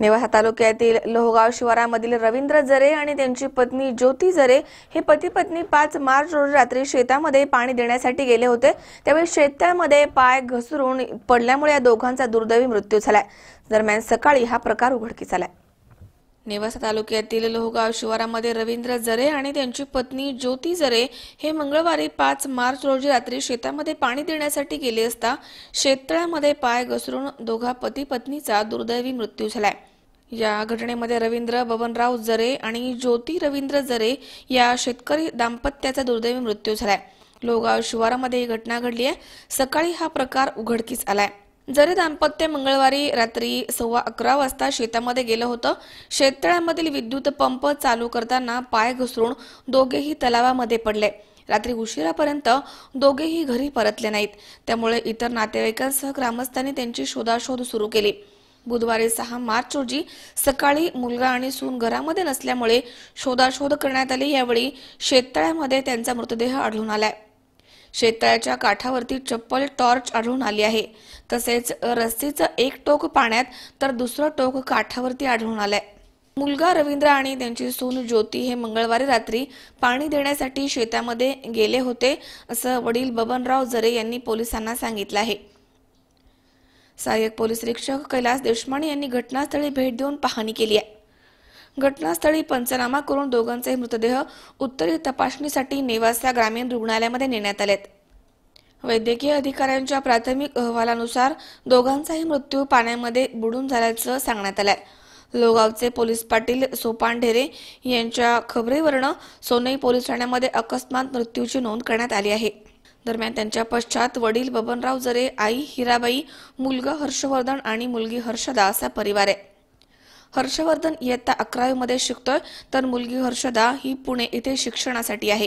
नेवासा तालुक्यातील लोहगाव शिवारामधील रवींद्र जरे आणि त्यांची पत्नी ज्योती जरे हे पती पत्नी पाच मार्च रोजी रात्री शेतामध्ये पाणी देण्यासाठी गेले होते त्यावेळी शेतामध्ये पाय घसरून पडल्यामुळे या दोघांचा दुर्दैवी मृत्यू झालाय दरम्यान सकाळी हा प्रकार उघडकीस आलाय नेवासा तालुक्यातील लोहगाव शिवारामध्ये रवींद्र जरे आणि त्यांची पत्नी ज्योती जरे हे मंगळवारी पाच मार्च रोजी रात्री शेतामध्ये पाणी देण्यासाठी गेले असता शेततळ्यामध्ये पाय घसरून दोघा पती पत्नीचा दुर्दैवी मृत्यू झालाय या घटनेमध्ये रवींद्र बबनराव जरे आणि ज्योती रवींद्र जरे या शेतकरी दाम्पत्याचा दुर्दैवी मृत्यू झालाय लोहगाव शिवारामध्ये ही घटना घडली आहे सकाळी हा प्रकार उघडकीस आलाय जरी दाम्पत्य मंगळवारी रात्री सव्वा अकरा वाजता शेतामध्ये गेलं होतं शेततळ्यामधील विद्युत पंप चालू करताना पाय घसरून दोघेही तलावामध्ये पडले रात्री उशिरापर्यंत दोघेही घरी परतले नाहीत त्यामुळे इतर नातेवाईकांसह ग्रामस्थांनी त्यांची शोधाशोध सुरू केली बुधवारी सहा मार्च रोजी सकाळी मुलगा आणि सून घरामध्ये नसल्यामुळे शोधाशोध करण्यात आली यावेळी शेततळ्यामध्ये त्यांचा मृतदेह आढळून आलाय शेततळ्याच्या काठावरती चप्पल टॉर्च आढळून आली आहे तसेच रस्सीचं एक टोक पाण्यात तर दुसरं टोक काठावरती आढळून आलंय मुलगा रवींद्र आणि त्यांची सून ज्योती हे मंगळवारी रात्री पाणी देण्यासाठी शेतामध्ये गेले होते असं वडील बबनराव जरे यांनी पोलिसांना सांगितलं आहे सहाय्यक पोलीस निरीक्षक कैलास देशमाणे यांनी घटनास्थळी भेट देऊन पाहणी केली आहे घटनास्थळी पंचनामा करून दोघांचे मृतदेह उत्तरी तपासणीसाठी नेवासा ग्रामीण रुग्णालयामध्ये नेण्यात आलेत वैद्यकीय अधिकाऱ्यांच्या प्राथमिक अहवालानुसार दोघांचाही मृत्यू पाण्यामध्ये बुडून झाल्याचं सांगण्यात आलंय लोगावचे पोलीस पाटील सोपान ढेरे यांच्या खबरीवरनं सोनई पोलीस ठाण्यामध्ये अकस्मात मृत्यूची नोंद करण्यात आली आहे दरम्यान त्यांच्या पश्चात वडील बबनराव जरे आई हिराबाई मुलगा हर्षवर्धन आणि मुलगी हर्षदा असा परिवार आहे हर्षवर्धन इयत्ता अकरावीमध्ये शिकतोय तर मुलगी हर्षदा ही पुणे येथे शिक्षणासाठी आहे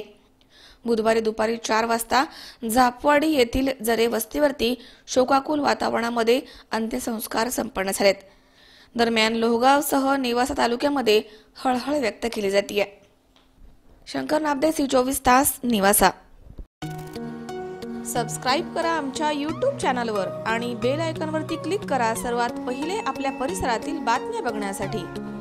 बुधवारी दुपारी चार वाजता झापवाडी येथील जरे वस्तीवरती शोकाकुल वातावरणामध्ये अंत्यसंस्कार संपन्न झालेत दरम्यान लोहगावसह नेवासा तालुक्यामध्ये हळहळ व्यक्त केली जाते शंकर नाबदे सी चोवीस तास निवासा सबस्क्राईब करा आमच्या यूट्यूब चॅनलवर आणि बेल आयकॉनवरती क्लिक करा सर्वात पहिले आपल्या परिसरातील बातम्या बघण्यासाठी